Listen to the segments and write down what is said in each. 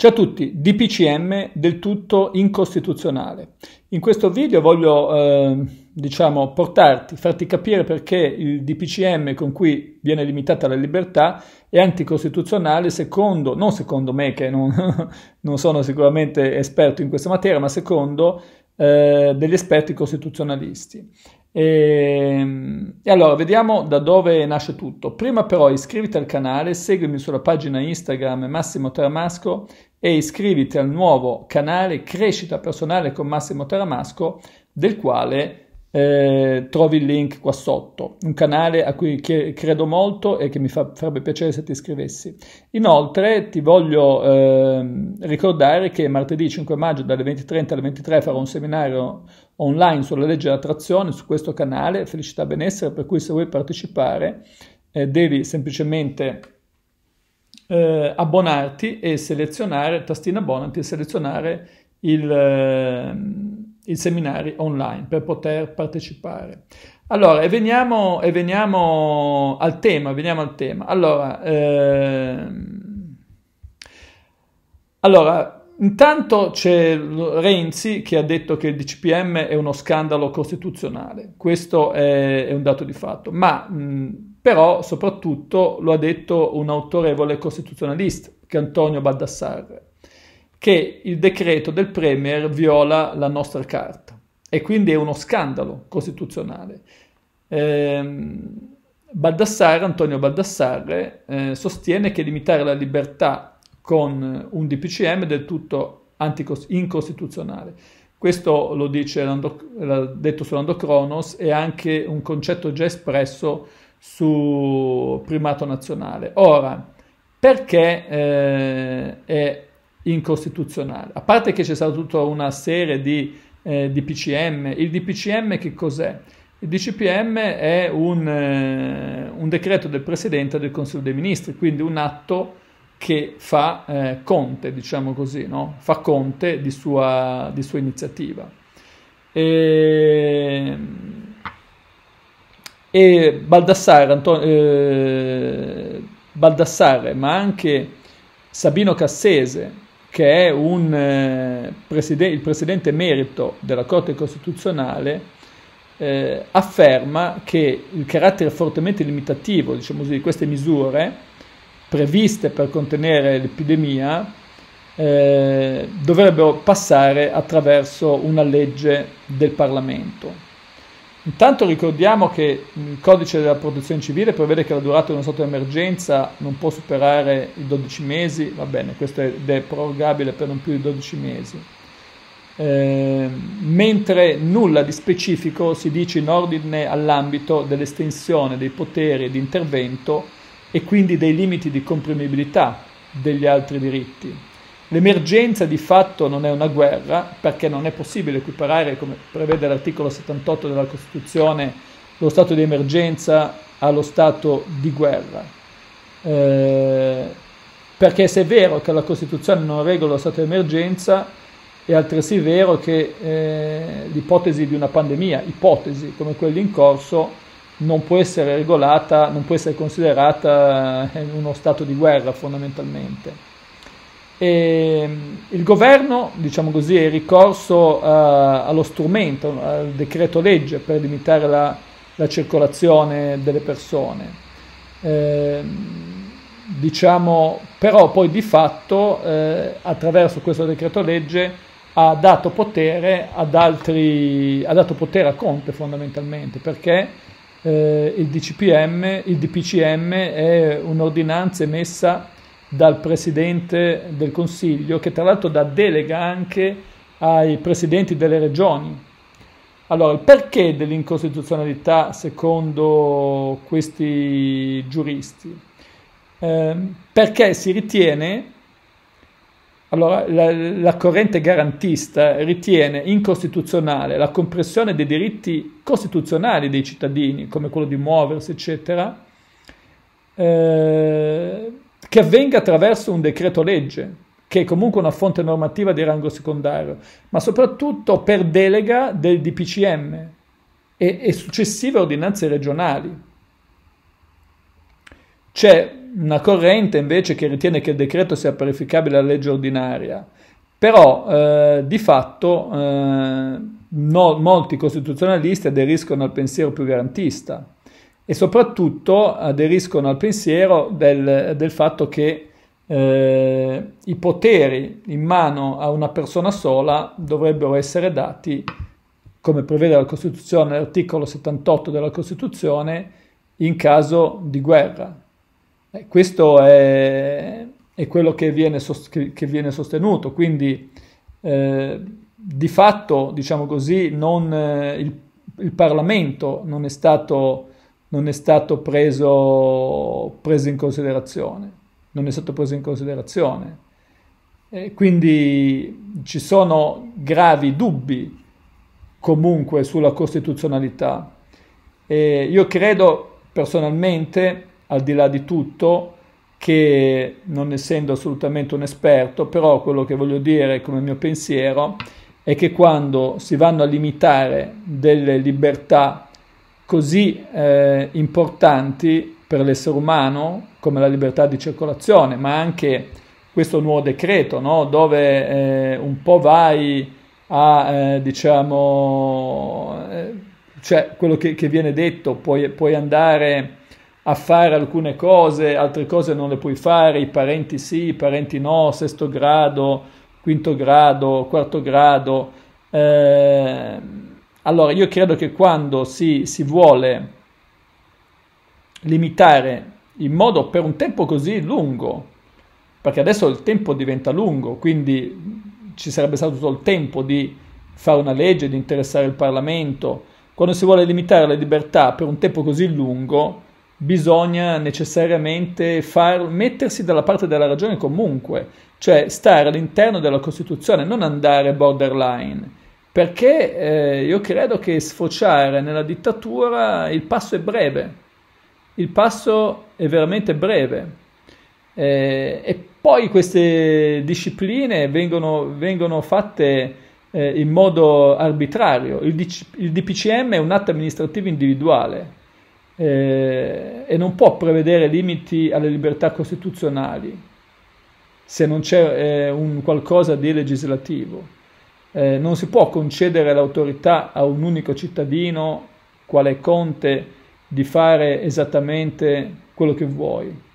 Ciao a tutti, DPCM del tutto incostituzionale. In questo video voglio eh, diciamo, portarti, farti capire perché il DPCM con cui viene limitata la libertà è anticostituzionale secondo, non secondo me che non, non sono sicuramente esperto in questa materia, ma secondo eh, degli esperti costituzionalisti. E, ehm, e, allora vediamo da dove nasce tutto. Prima però iscriviti al canale, seguimi sulla pagina Instagram Massimo Tramasco e iscriviti al nuovo canale Crescita Personale con Massimo Teramasco, del quale eh, trovi il link qua sotto, un canale a cui credo molto e che mi fa, farebbe piacere se ti iscrivessi. Inoltre ti voglio eh, ricordare che martedì 5 maggio dalle 20.30 alle 23 farò un seminario online sulla legge dell'attrazione su questo canale, Felicità Benessere, per cui se vuoi partecipare eh, devi semplicemente eh, abbonarti e selezionare, tastino abbonati e selezionare il, eh, i seminari online per poter partecipare. Allora, e veniamo, e veniamo al tema, veniamo al tema. Allora, ehm, allora intanto c'è Renzi che ha detto che il DCPM è uno scandalo costituzionale, questo è, è un dato di fatto, ma... Mh, però soprattutto lo ha detto un autorevole costituzionalista, che è Antonio Baldassarre, che il decreto del Premier viola la nostra carta e quindi è uno scandalo costituzionale. Ehm, Baldassarre, Antonio Baldassarre eh, sostiene che limitare la libertà con un DPCM è del tutto anticos- incostituzionale. Questo lo dice l'ha detto su Lando Cronos, è anche un concetto già espresso su primato nazionale. Ora, perché eh, è incostituzionale? A parte che c'è stata tutta una serie di eh, DPCM, il DPCM che cos'è? Il DCPM è un, eh, un, decreto del Presidente del Consiglio dei Ministri, quindi un atto che fa eh, conte, diciamo così, no? fa conte di sua, di sua iniziativa. E ehm, e Baldassare, Anto- eh, Baldassare, ma anche Sabino Cassese, che è un, eh, preside- il presidente emerito della Corte Costituzionale, eh, afferma che il carattere fortemente limitativo diciamo così, di queste misure previste per contenere l'epidemia eh, dovrebbero passare attraverso una legge del Parlamento. Intanto ricordiamo che il codice della protezione civile prevede che la durata di uno stato di emergenza non può superare i 12 mesi, va bene, questo è, prorogabile per non più di 12 mesi. Eh, mentre nulla di specifico si dice in ordine all'ambito dell'estensione dei poteri di intervento e quindi dei limiti di comprimibilità degli altri diritti. L'emergenza di fatto non è una guerra perché non è possibile equiparare, come prevede l'articolo 78 della Costituzione, lo stato di emergenza allo stato di guerra. Eh, perché se è vero che la Costituzione non regola lo stato di emergenza, è altresì vero che eh, l'ipotesi di una pandemia, ipotesi come quella in corso, non può essere regolata, non può essere considerata eh, uno stato di guerra fondamentalmente. E ehm, il governo, diciamo così, è ricorso a, eh, allo strumento, al decreto legge per limitare la, la circolazione delle persone. Eh, diciamo, però poi di fatto eh, attraverso questo decreto legge ha dato potere ad altri, ha dato potere a Conte fondamentalmente perché eh, il DCPM, il DPCM è un'ordinanza emessa dal Presidente del Consiglio, che tra l'altro dà delega anche ai Presidenti delle Regioni. Allora, il perché dell'incostituzionalità secondo questi giuristi? Eh, perché si ritiene, allora la, la corrente garantista ritiene incostituzionale la compressione dei diritti costituzionali dei cittadini, come quello di muoversi, eccetera, eh, che avvenga attraverso un decreto legge, che è comunque una fonte normativa di rango secondario, ma soprattutto per delega del DPCM e, e successive ordinanze regionali. C'è una corrente invece che ritiene che il decreto sia parificabile alla legge ordinaria, però eh, di fatto eh, no, molti costituzionalisti aderiscono al pensiero più garantista e soprattutto aderiscono al pensiero del, del fatto che eh, i poteri in mano a una persona sola dovrebbero essere dati, come prevede la Costituzione, l'articolo 78 della Costituzione, in caso di guerra. Eh, questo è, è, quello che viene, sost- che viene sostenuto, quindi eh, di fatto, diciamo così, non, eh, il, il Parlamento non è stato non è stato preso, preso in considerazione. Non è stato preso in considerazione. E quindi ci sono gravi dubbi comunque sulla costituzionalità. E io credo personalmente, al di là di tutto, che non essendo assolutamente un esperto, però quello che voglio dire come mio pensiero è che quando si vanno a limitare delle libertà così eh, importanti per l'essere umano come la libertà di circolazione, ma anche questo nuovo decreto, no? dove eh, un po' vai a, eh, diciamo, eh, cioè quello che, che viene detto, puoi, puoi, andare a fare alcune cose, altre cose non le puoi fare, i parenti sì, i parenti no, sesto grado, quinto grado, quarto grado, Eh, allora io credo che quando si, si vuole limitare in modo per un tempo così lungo, perché adesso il tempo diventa lungo, quindi ci sarebbe stato tutto il tempo di fare una legge, di interessare il Parlamento, quando si vuole limitare la libertà per un tempo così lungo, bisogna necessariamente far, mettersi dalla parte della ragione comunque, cioè stare all'interno della Costituzione, non andare borderline perché eh, io credo che sfociare nella dittatura il passo è breve, il passo è veramente breve eh, e poi queste discipline vengono, vengono fatte eh, in modo arbitrario. Il, il, DPCM è un atto amministrativo individuale eh, e non può prevedere limiti alle libertà costituzionali se non c'è eh, un qualcosa di legislativo eh, non si può concedere l'autorità a un unico cittadino, quale Conte, di fare esattamente quello che vuoi.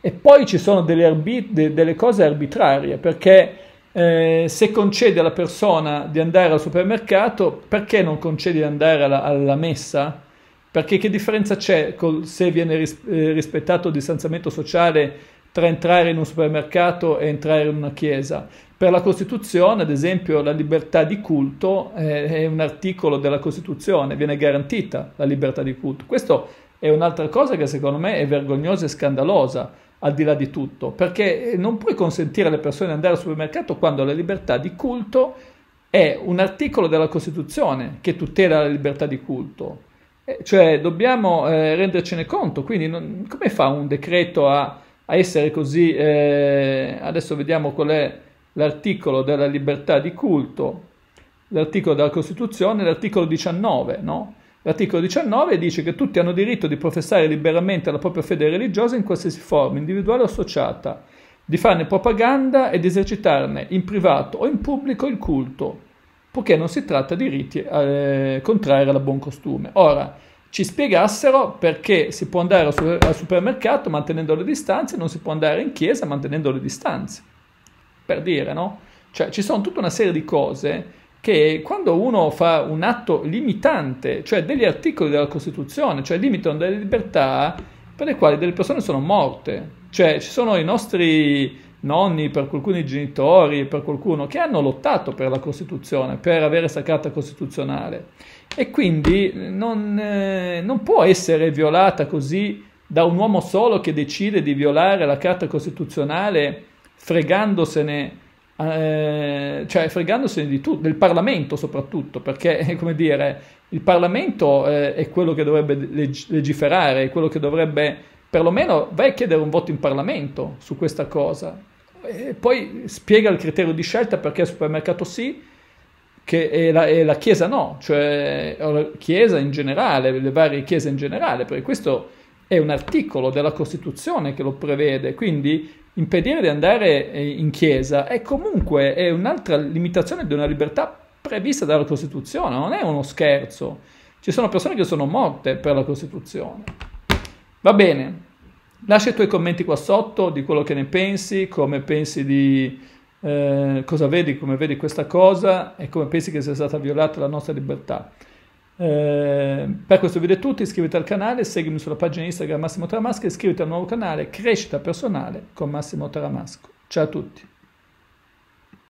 E poi ci sono delle, arbit- de- delle cose arbitrarie, perché eh, se concede alla persona di andare al supermercato, perché non concede di andare alla, alla messa? Perché che differenza c'è col, se viene ris- eh, rispettato il distanziamento sociale tra entrare in un supermercato e entrare in una chiesa. Per la Costituzione, ad esempio, la libertà di culto eh, è un articolo della Costituzione, viene garantita la libertà di culto. Questa è un'altra cosa che secondo me è vergognosa e scandalosa, al di là di tutto, perché eh, non puoi consentire alle persone di andare al supermercato quando la libertà di culto è un articolo della Costituzione che tutela la libertà di culto. Eh, cioè dobbiamo eh, rendercene conto, quindi non, come fa un decreto a a essere così, eh, adesso vediamo qual è l'articolo della libertà di culto, l'articolo della Costituzione, l'articolo 19, no? L'articolo 19 dice che tutti hanno diritto di professare liberamente la propria fede religiosa in qualsiasi forma, individuale o associata, di farne propaganda e di esercitarne in privato o in pubblico il culto, poiché non si tratta di riti eh, contrari alla buon costume. Ora, ci spiegassero perché si può andare al supermercato mantenendo le distanze e non si può andare in chiesa mantenendo le distanze. Per dire, no? Cioè, ci sono tutta una serie di cose che quando uno fa un atto limitante, cioè degli articoli della Costituzione, cioè limitano delle libertà per le quali delle persone sono morte. Cioè, ci sono i nostri nonni, per alcuni genitori, per qualcuno che hanno lottato per la Costituzione, per avere questa carta costituzionale e quindi non, eh, non può essere violata così da un uomo solo che decide di violare la carta costituzionale fregandosene eh, cioè fregandosene di tutto, del Parlamento soprattutto, perché come dire, il Parlamento eh, è quello che dovrebbe leg- legiferare, è quello che dovrebbe perlomeno vai a chiedere un voto in Parlamento su questa cosa. E poi spiega il criterio di scelta perché il supermercato sì e la, e, la, Chiesa no, cioè la Chiesa in generale, le varie Chiese in generale, perché questo è un articolo della Costituzione che lo prevede, quindi impedire di andare eh, in Chiesa è comunque è un'altra limitazione di una libertà prevista dalla Costituzione, non è uno scherzo. Ci sono persone che sono morte per la Costituzione. Va bene, lascia i tuoi commenti qua sotto di quello che ne pensi, come pensi di eh, cosa vedi, come vedi questa cosa e come pensi che sia stata violata la nostra libertà. Eh, per questo video è tutto, iscriviti al canale, seguimi sulla pagina Instagram Massimo Taramasco e iscriviti al nuovo canale Crescita Personale con Massimo Taramasco. Ciao a tutti!